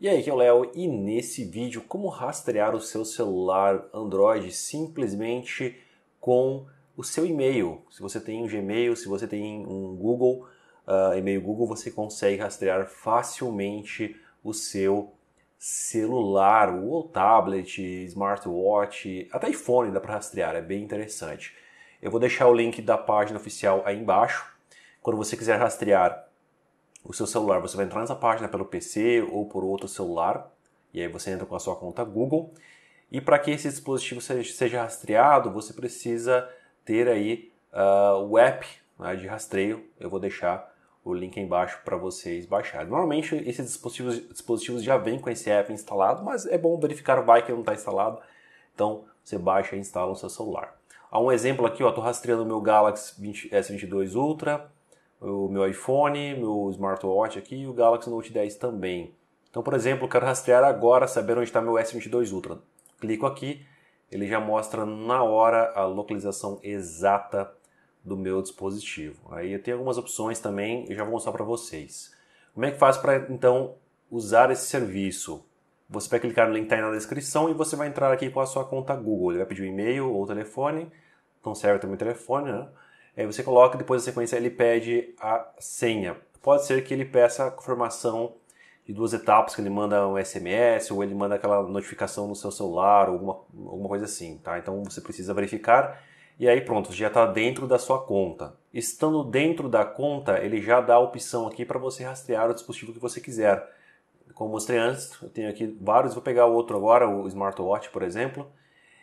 E aí, aqui é o Léo e nesse vídeo como rastrear o seu celular Android simplesmente com o seu e-mail. Se você tem um Gmail, se você tem um Google, uh, e-mail Google, você consegue rastrear facilmente o seu celular, ou tablet, smartwatch, até iPhone dá para rastrear, é bem interessante. Eu vou deixar o link da página oficial aí embaixo. Quando você quiser rastrear o seu celular. Você vai entrar nessa página pelo PC ou por outro celular, e aí você entra com a sua conta Google. E para que esse dispositivo seja, rastreado, você precisa ter aí uh, o app né, de rastreio. Eu vou deixar o link aí embaixo para vocês baixarem. Normalmente esses dispositivos, dispositivos já vêm com esse app instalado, mas é bom verificar vai que não está instalado. Então você baixa e instala no seu celular. Há um exemplo aqui, estou rastreando o meu Galaxy 20, S22 Ultra, o meu iPhone, meu smartwatch aqui e o Galaxy Note 10 também. Então, por exemplo, eu quero rastrear agora, saber onde está meu S22 Ultra. Clico aqui, ele já mostra na hora a localização exata do meu dispositivo. Aí eu tenho algumas opções também, e já vou mostrar para vocês. Como é que faz para então usar esse serviço? Você vai clicar no link que tá aí na descrição e você vai entrar aqui com a sua conta Google. Ele vai pedir um e-mail ou telefone, Então serve também o telefone, né? Aí é, você coloca, depois da sequência ele pede a senha. Pode ser que ele peça a confirmação de duas etapas, que ele manda um SMS ou ele manda aquela notificação no seu celular ou alguma, alguma coisa assim, tá? Então você precisa verificar e aí pronto, já está dentro da sua conta. Estando dentro da conta, ele já dá a opção aqui para você rastrear o dispositivo que você quiser. Como mostrei antes, eu tenho aqui vários, vou pegar o outro agora, o smartwatch, por exemplo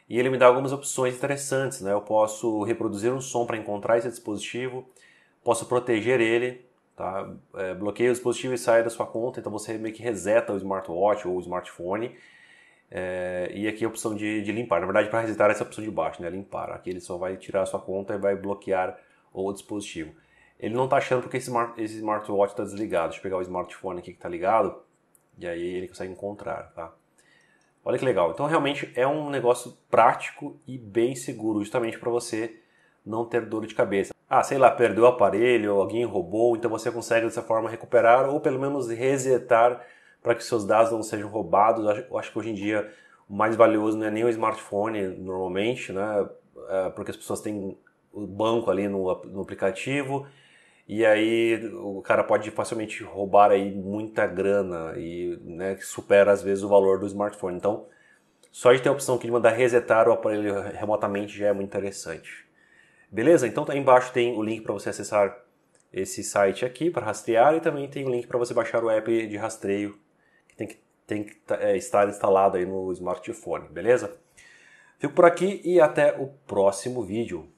e ele me dá algumas opções interessantes. Né? Eu posso reproduzir um som para encontrar esse dispositivo, posso proteger ele, tá? É, bloqueia o dispositivo e sai da sua conta, então você meio que reseta o smartwatch ou o smartphone. É, e aqui a opção de, de limpar. Na verdade, para resetar essa é opção de baixo, né? limpar. Aqui ele só vai tirar a sua conta e vai bloquear o dispositivo. Ele não está achando porque esse, smart, esse smartwatch está desligado. Deixa eu pegar o smartphone aqui que está ligado e aí ele consegue encontrar. Tá? Olha que legal. Então realmente é um negócio prático e bem seguro, justamente para você não ter dor de cabeça. Ah, sei lá, perdeu o aparelho, alguém roubou, então você consegue dessa forma recuperar ou pelo menos resetar para que seus dados não sejam roubados. Eu acho, que hoje em dia o mais valioso não é nem o smartphone normalmente, né? É, porque as pessoas têm o banco ali no aplicativo e aí o cara pode facilmente roubar aí muita grana e né, supera às vezes o valor do smartphone. Então, só de ter a opção aqui de mandar resetar o aparelho remotamente já é muito interessante. Beleza? Então tá aí embaixo tem o link para você acessar esse site aqui para rastrear e também tem o link para você baixar o app de rastreio que tem que, tem que tá, é, estar instalado aí no smartphone, beleza? Fico por aqui e até o próximo vídeo.